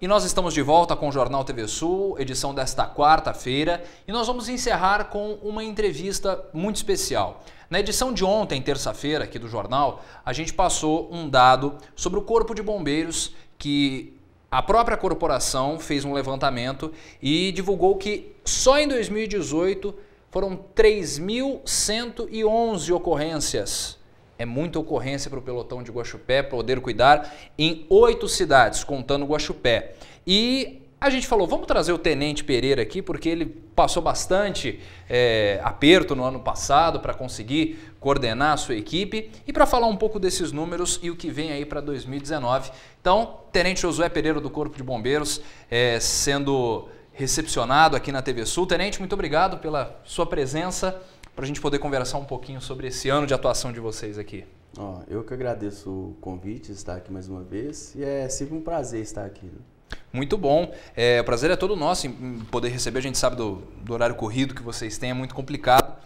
E nós estamos de volta com o Jornal TV Sul, edição desta quarta-feira, e nós vamos encerrar com uma entrevista muito especial. Na edição de ontem, terça-feira, aqui do jornal, a gente passou um dado sobre o Corpo de Bombeiros que a própria corporação fez um levantamento e divulgou que só em 2018 foram 3.111 ocorrências é muita ocorrência para o pelotão de Guaxupé poder cuidar em oito cidades, contando Guaxupé. E a gente falou, vamos trazer o Tenente Pereira aqui, porque ele passou bastante é, aperto no ano passado para conseguir coordenar a sua equipe e para falar um pouco desses números e o que vem aí para 2019. Então, Tenente Josué Pereira do Corpo de Bombeiros é, sendo recepcionado aqui na TV Sul. Tenente, muito obrigado pela sua presença para a gente poder conversar um pouquinho sobre esse ano de atuação de vocês aqui. Ó, eu que agradeço o convite, estar aqui mais uma vez, e é sempre um prazer estar aqui. Né? Muito bom. É, o prazer é todo nosso em poder receber. A gente sabe do, do horário corrido que vocês têm, é muito complicado,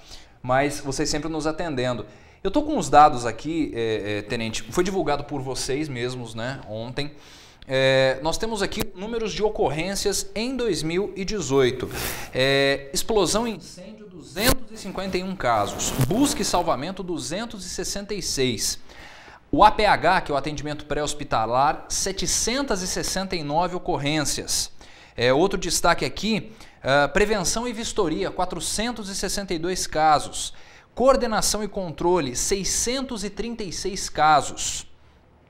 mas vocês sempre nos atendendo. Eu estou com os dados aqui, é, é, Tenente. Foi divulgado por vocês mesmos, né? Ontem. É, nós temos aqui números de ocorrências em 2018. É, explosão e incêndio 251 casos, busca e salvamento 266. O APH, que é o atendimento pré-hospitalar, 769 ocorrências. É, outro destaque aqui, uh, prevenção e vistoria, 462 casos. Coordenação e controle, 636 casos.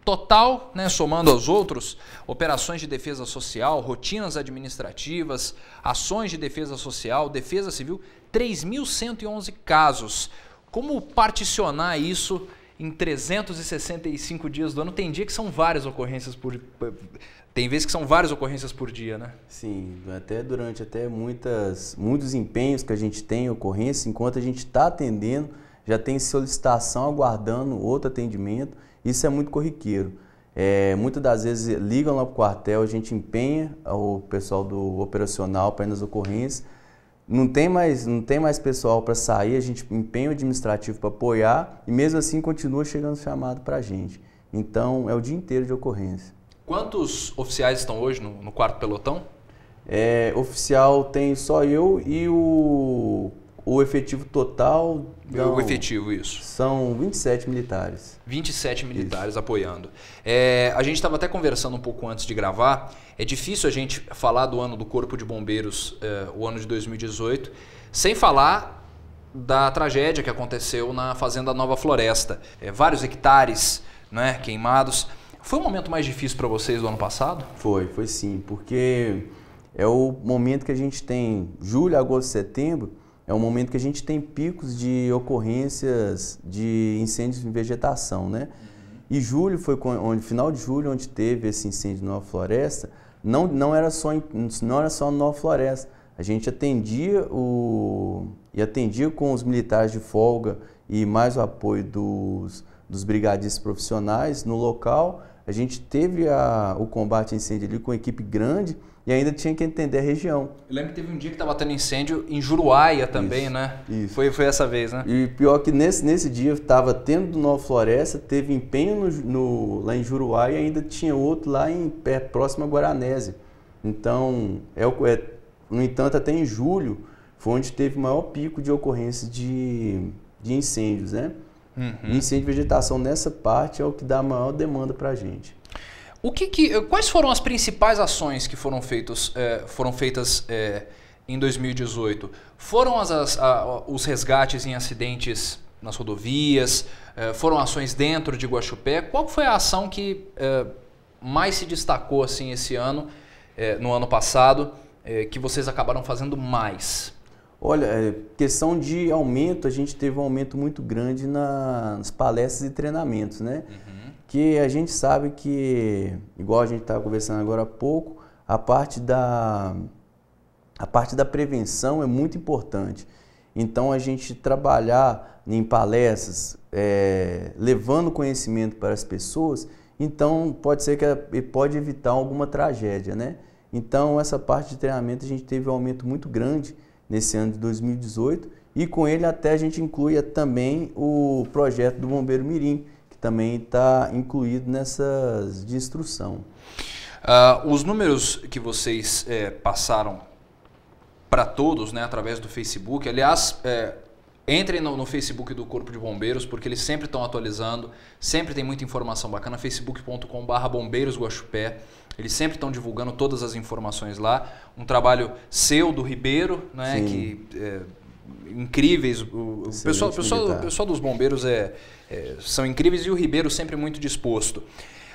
Total, né, somando aos outros, operações de defesa social, rotinas administrativas, ações de defesa social, defesa civil, 3.111 casos. Como particionar isso em 365 dias do ano? Tem dia que são várias ocorrências por tem vezes que são várias ocorrências por dia, né? Sim, até durante até muitas muitos empenhos que a gente tem ocorrência, enquanto a gente está atendendo já tem solicitação aguardando outro atendimento. Isso é muito corriqueiro. É, muitas das vezes ligam lá para o quartel, a gente empenha o pessoal do operacional para ir nas ocorrências. Não tem mais, não tem mais pessoal para sair, a gente empenha o administrativo para apoiar e mesmo assim continua chegando chamado para a gente. Então é o dia inteiro de ocorrência. Quantos oficiais estão hoje no, no quarto pelotão? É, oficial tem só eu e o o efetivo total. Não, o efetivo, isso. São 27 militares. 27 militares isso. apoiando. É, a gente estava até conversando um pouco antes de gravar. É difícil a gente falar do ano do Corpo de Bombeiros, é, o ano de 2018, sem falar da tragédia que aconteceu na Fazenda Nova Floresta. É, vários hectares né, queimados. Foi o momento mais difícil para vocês do ano passado? Foi, foi sim, porque é o momento que a gente tem julho, agosto, setembro é um momento que a gente tem picos de ocorrências de incêndios em vegetação, né? Uhum. E julho foi onde, final de julho, onde teve esse incêndio na Nova Floresta, não, não, era só, não era só na Nova Floresta. A gente atendia o, e atendia com os militares de folga e mais o apoio dos, dos brigadistas profissionais no local. A gente teve a, o combate a incêndio ali com equipe grande, e ainda tinha que entender a região. Eu lembro que teve um dia que estava tendo incêndio em Juruáia também, isso, né? Isso. Foi, foi essa vez, né? E pior que nesse, nesse dia estava tendo Nova Floresta, teve empenho no, no, lá em Juruáia e ainda tinha outro lá em pé próximo a Guaranese. Então, é, é, no entanto, até em julho foi onde teve o maior pico de ocorrência de, de incêndios, né? Uhum. E incêndio de vegetação nessa parte é o que dá a maior demanda para a gente. O que, que eh, quais foram as principais ações que foram, feitos, eh, foram feitas eh, em 2018? Foram as, as, a, os resgates em acidentes nas rodovias? foram ações dentro de Guaxupé? Qual foi a ação que mais se destacou assim esse ano, no ano passado, que vocês acabaram fazendo mais? Olha, questão de aumento, a gente teve um aumento muito grande nas palestras e treinamentos, né? Uhum que a gente sabe que, igual a gente estava conversando agora há pouco, a parte da, a parte da prevenção é muito importante. Então, a gente trabalhar em palestras, é, levando conhecimento para as pessoas, então pode ser que pode evitar alguma tragédia, né? Então, essa parte de treinamento a gente teve um aumento muito grande nesse ano de 2018 e com ele até a gente inclui também o projeto do Bombeiro Mirim, também está incluído nessas de instrução. Uh, os números que vocês é, passaram para todos, né, através do Facebook, aliás, é, entrem no, no, Facebook do Corpo de Bombeiros, porque eles sempre estão atualizando, sempre tem muita informação bacana, facebook.com.br bombeirosguachupé, eles sempre estão divulgando todas as informações lá, um trabalho seu, do Ribeiro, né, que... É, incríveis. O, o pessoal, pessoal, o pessoal dos bombeiros é, é, são incríveis e o Ribeiro sempre muito disposto.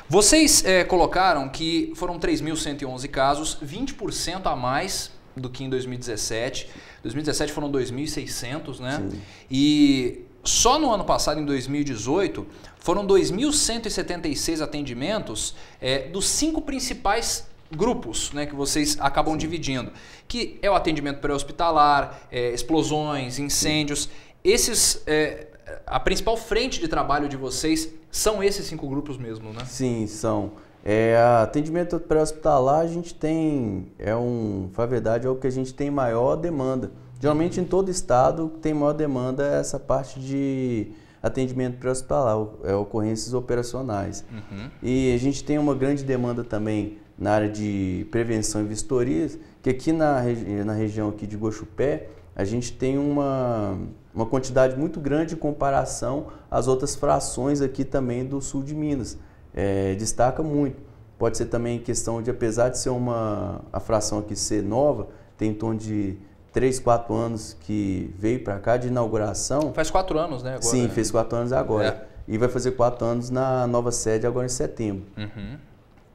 Vocês é, colocaram que foram 3.111 casos, 20% a mais do que em 2017. 2017 foram 2.600, né? Sim. E só no ano passado, em 2018, foram 2.176 atendimentos é, dos cinco principais grupos né, que vocês acabam Sim. dividindo, que é o atendimento pré-hospitalar, é, explosões, incêndios. Esses, é, a principal frente de trabalho de vocês são esses cinco grupos mesmo, né? Sim, são. É, atendimento pré-hospitalar a gente tem, é um, na verdade, é o que a gente tem maior demanda. Geralmente em todo estado tem maior demanda é essa parte de atendimento pré-hospitalar, é, ocorrências operacionais. Uhum. E a gente tem uma grande demanda também na área de prevenção e vistorias, que aqui na, na região aqui de Gochupé, a gente tem uma, uma quantidade muito grande em comparação às outras frações aqui também do sul de Minas. É, destaca muito. Pode ser também questão de, apesar de ser uma a fração aqui ser nova, tem em torno de 3, 4 anos que veio para cá de inauguração. Faz 4 anos, né? Agora, Sim, né? fez 4 anos agora. É. E vai fazer 4 anos na nova sede agora em setembro. Uhum.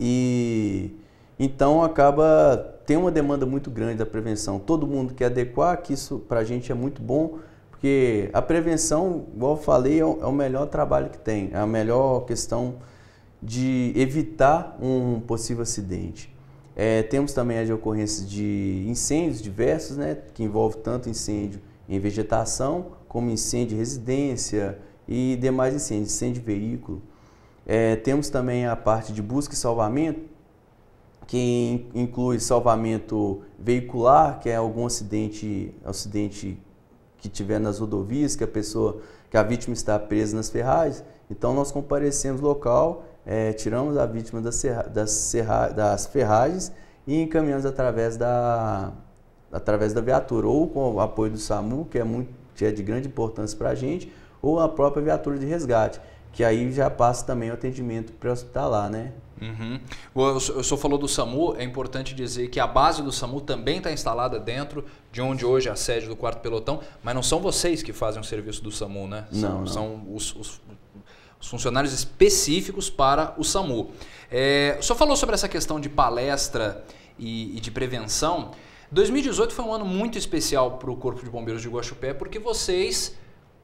E então acaba tem uma demanda muito grande da prevenção. Todo mundo quer adequar, que isso para a gente é muito bom, porque a prevenção, igual eu falei, é, é o, melhor trabalho que tem, é a melhor questão de evitar um possível acidente. É, temos também as ocorrências de incêndios diversos, né, que envolve tanto incêndio em vegetação, como incêndio em residência e demais incêndios, incêndio de veículo. É, temos também a parte de busca e salvamento, que inclui salvamento veicular, que é algum acidente, acidente que tiver nas rodovias, que a pessoa, que a vítima está presa nas ferragens. Então nós comparecemos local, é, tiramos a vítima das, serra, das, serra, das ferragens e encaminhamos através da, através da viatura, ou com o apoio do SAMU, que é, muito, que é de grande importância para a gente, ou a própria viatura de resgate que aí já passa também o atendimento pré-hospitalar, né? Uhum. O senhor falou do SAMU, é importante dizer que a base do SAMU também está instalada dentro de onde hoje é a sede do quarto pelotão, mas não são vocês que fazem o serviço do SAMU, né? São, não, São Os, os, os, funcionários específicos para o SAMU. É, o senhor falou sobre essa questão de palestra e, e de prevenção. 2018 foi um ano muito especial para o Corpo de Bombeiros de Guaxupé, porque vocês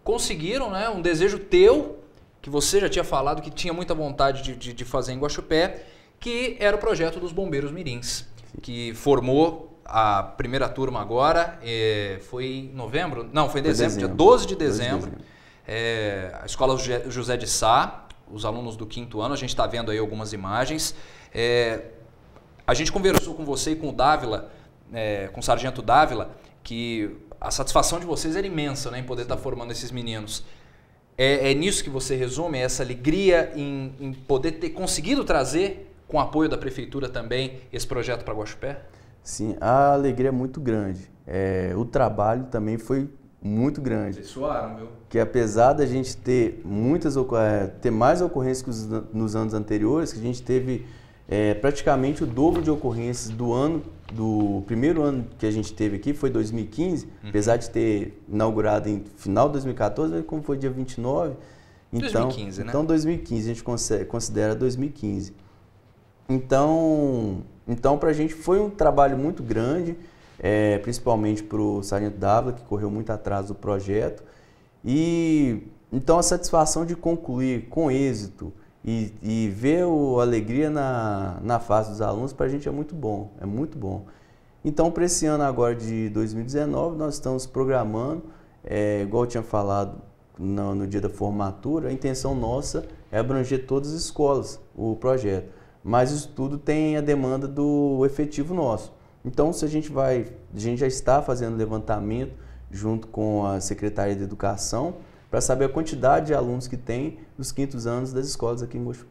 conseguiram né, um desejo teu que você já tinha falado que tinha muita vontade de, de, de fazer em Guaxupé, que era o projeto dos Bombeiros Mirins, que formou a primeira turma agora, é, foi em novembro? Não, foi em dezembro, dezembro, dia 12 de dezembro. 12 de dezembro. É, a Escola José de Sá, os alunos do quinto ano, a gente está vendo aí algumas imagens. É, a gente conversou com você e com o Dávila, é, com o Sargento Dávila, que a satisfação de vocês era imensa né, em poder estar tá formando esses meninos. É, é nisso que você resume essa alegria em, em, poder ter conseguido trazer, com apoio da prefeitura também, esse projeto para Guaxupé? Sim, a alegria é muito grande. É, o trabalho também foi muito grande. Vocês suaram, meu. Que apesar da gente ter muitas é, ter mais ocorrências que nos anos anteriores, que a gente teve é, praticamente o dobro de ocorrências do ano do primeiro ano que a gente teve aqui foi 2015, uhum. apesar de ter inaugurado em final de 2014, como foi dia 29, então 2015, né? então 2015 a gente considera 2015. Então, então para a gente foi um trabalho muito grande, é, principalmente para o Sargento Dávila, que correu muito atrás do projeto. E então a satisfação de concluir com êxito e, e ver a alegria na, na face dos alunos para a gente é muito bom, é muito bom. Então, para esse ano agora de 2019, nós estamos programando, é, igual eu tinha falado no, no dia da formatura, a intenção nossa é abranger todas as escolas, o projeto. Mas isso tudo tem a demanda do efetivo nosso. Então, se a gente vai, a gente já está fazendo levantamento junto com a Secretaria de Educação, para saber a quantidade de alunos que tem nos quintos anos das escolas aqui em Goiás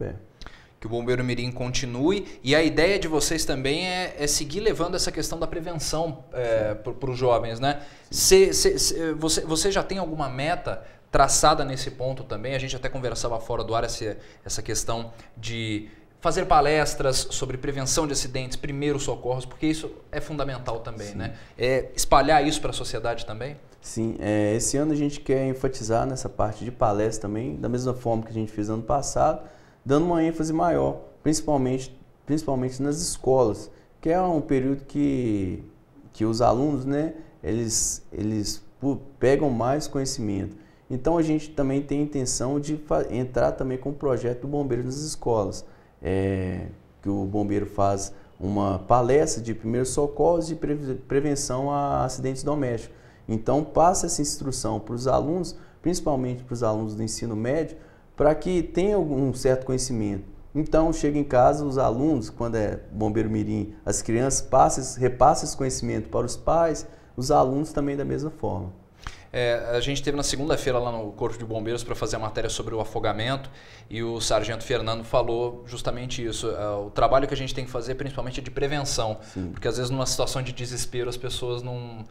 que o Bombeiro Mirim continue. E a ideia de vocês também é, é seguir levando essa questão da prevenção é, para os jovens, né? Se, se, se, você, você já tem alguma meta traçada nesse ponto também? A gente até conversava fora do ar essa, essa questão de fazer palestras sobre prevenção de acidentes, primeiros socorros, porque isso é fundamental também, Sim. né? É, espalhar isso para a sociedade também? Sim, é, esse ano a gente quer enfatizar nessa parte de palestra também, da mesma forma que a gente fez ano passado, dando uma ênfase maior, principalmente, principalmente nas escolas, que é um período que, que os alunos, né, eles, eles pegam mais conhecimento. Então a gente também tem a intenção de entrar também com o projeto do bombeiro nas escolas, é, que o bombeiro faz uma palestra de primeiros socorros e prevenção a acidentes domésticos então, passa essa instrução para os alunos, principalmente para os alunos do ensino médio, para que tenham um certo conhecimento. Então, chega em casa, os alunos, quando é bombeiro mirim, as crianças passam, repassam esse conhecimento para os pais, os alunos também da mesma forma. É, a gente teve na segunda-feira lá no Corpo de Bombeiros para fazer a matéria sobre o afogamento e o sargento Fernando falou justamente isso. É, o trabalho que a gente tem que fazer principalmente é de prevenção, Sim. porque às vezes numa situação de desespero as pessoas não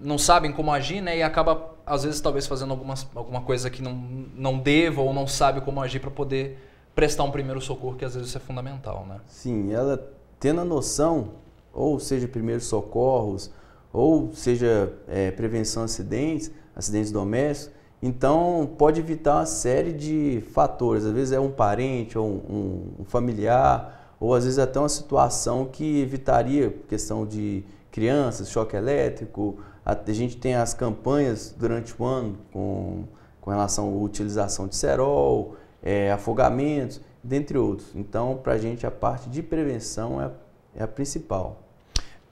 não sabem como agir, né? E acaba, às vezes, talvez fazendo algumas, alguma coisa que não, não deva ou não sabe como agir para poder prestar um primeiro socorro, que às vezes isso é fundamental, né? Sim, ela tendo a noção, ou seja, primeiros socorros, ou seja, é, prevenção de acidentes, acidentes domésticos, então pode evitar uma série de fatores. Às vezes é um parente ou um, um familiar, ou às vezes até uma situação que evitaria questão de crianças, choque elétrico, a, a gente tem as campanhas durante o ano com, com relação à utilização de cerol, é, afogamentos, dentre outros. Então, para a gente, a parte de prevenção é, é a principal.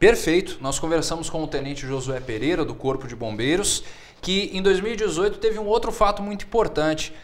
Perfeito. Nós conversamos com o tenente Josué Pereira, do Corpo de Bombeiros, que em 2018 teve um outro fato muito importante.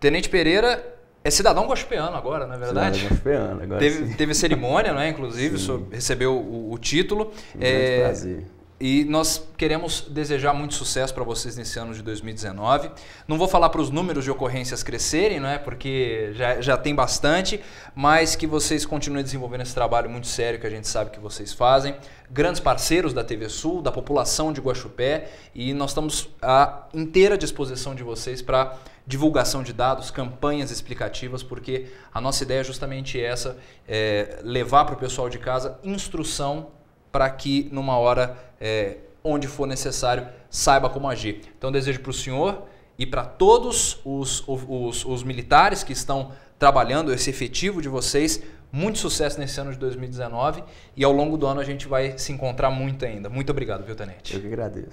Tenente Pereira é cidadão gospiano agora, não é verdade? Cidadão gospiano, agora teve, sim. teve cerimônia, né, inclusive, sobre, recebeu o, o título. Um é, prazer. E nós queremos desejar muito sucesso para vocês nesse ano de 2019. Não vou falar para os números de ocorrências crescerem, né? porque já, já tem bastante, mas que vocês continuem desenvolvendo esse trabalho muito sério que a gente sabe que vocês fazem. Grandes parceiros da TV Sul, da população de Guaxupé, e nós estamos à inteira disposição de vocês para divulgação de dados, campanhas explicativas, porque a nossa ideia é justamente essa: é levar para o pessoal de casa instrução para que numa hora, é, onde for necessário, saiba como agir. Então desejo para o senhor e para todos os, os, os militares que estão trabalhando, esse efetivo de vocês, muito sucesso nesse ano de 2019 e ao longo do ano a gente vai se encontrar muito ainda. Muito obrigado, viu, Tenente? Eu que agradeço.